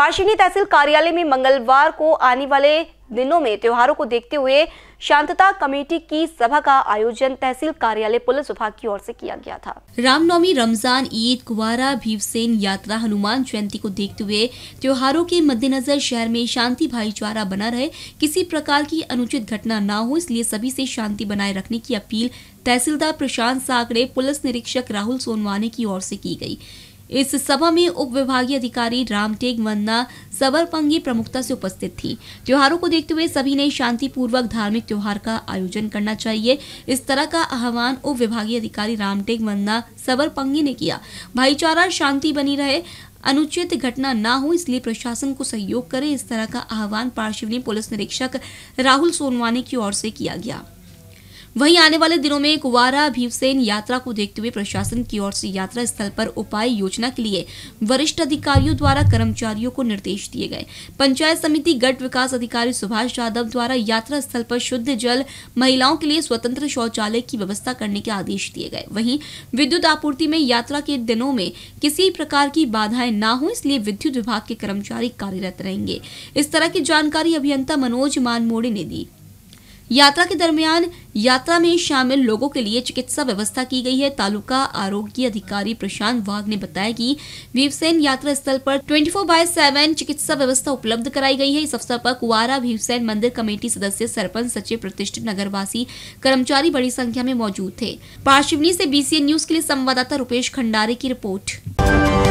पाशिनी तहसील कार्यालय में मंगलवार को आने वाले दिनों में त्योहारों को देखते हुए शांतता कमेटी की सभा का आयोजन तहसील कार्यालय पुलिस विभाग की ओर से किया गया था रामनवमी रमजान ईद कुवारा भीमसेन यात्रा हनुमान जयंती को देखते हुए त्योहारों के मद्देनजर शहर में शांति भाईचारा बना रहे किसी प्रकार की अनुचित घटना न हो इसलिए सभी से शांति बनाए रखने की अपील तहसीलदार प्रशांत साकड़े पुलिस निरीक्षक राहुल सोनवाने की ओर से की गयी इस सभा में उप विभागीय अधिकारी मन्ना सबर सबरपंगी प्रमुखता से उपस्थित थी त्योहारों को देखते हुए सभी ने शांतिपूर्वक धार्मिक त्योहार का आयोजन करना चाहिए इस तरह का आह्वान उप विभागीय अधिकारी मन्ना सबर सबरपंगी ने किया भाईचारा शांति बनी रहे अनुचित घटना ना हो इसलिए प्रशासन को सहयोग करे इस तरह का आह्वान पार्शिवली पुलिस निरीक्षक राहुल सोनवानी की ओर से किया गया वहीं आने वाले दिनों में कुवारा भीमसेन यात्रा को देखते हुए प्रशासन की ओर से यात्रा स्थल पर उपाय योजना के लिए वरिष्ठ अधिकारियों द्वारा कर्मचारियों को निर्देश दिए गए पंचायत समिति गट विकास अधिकारी सुभाष यादव द्वारा यात्रा स्थल पर शुद्ध जल महिलाओं के लिए स्वतंत्र शौचालय की व्यवस्था करने के आदेश दिए गए वहीं विद्युत आपूर्ति में यात्रा के दिनों में किसी प्रकार की बाधाएं न हो इसलिए विद्युत विभाग के कर्मचारी कार्यरत रहेंगे इस तरह की जानकारी अभियंता मनोज मानमोड़े ने दी यात्रा के दरमियान यात्रा में शामिल लोगों के लिए चिकित्सा व्यवस्था की गई है तालुका आरोग्य अधिकारी प्रशांत वाघ ने बताया कि भीमसेन यात्रा स्थल पर 24 फोर बाय सेवन चिकित्सा व्यवस्था उपलब्ध कराई गई है इस अवसर पर कुआरा भीमसेन मंदिर कमेटी सदस्य सरपंच सचिव प्रतिष्ठित नगरवासी कर्मचारी बड़ी संख्या में मौजूद थे पार्शिवनी से बीसीएन न्यूज के लिए संवाददाता रूपेश खंडारे की रिपोर्ट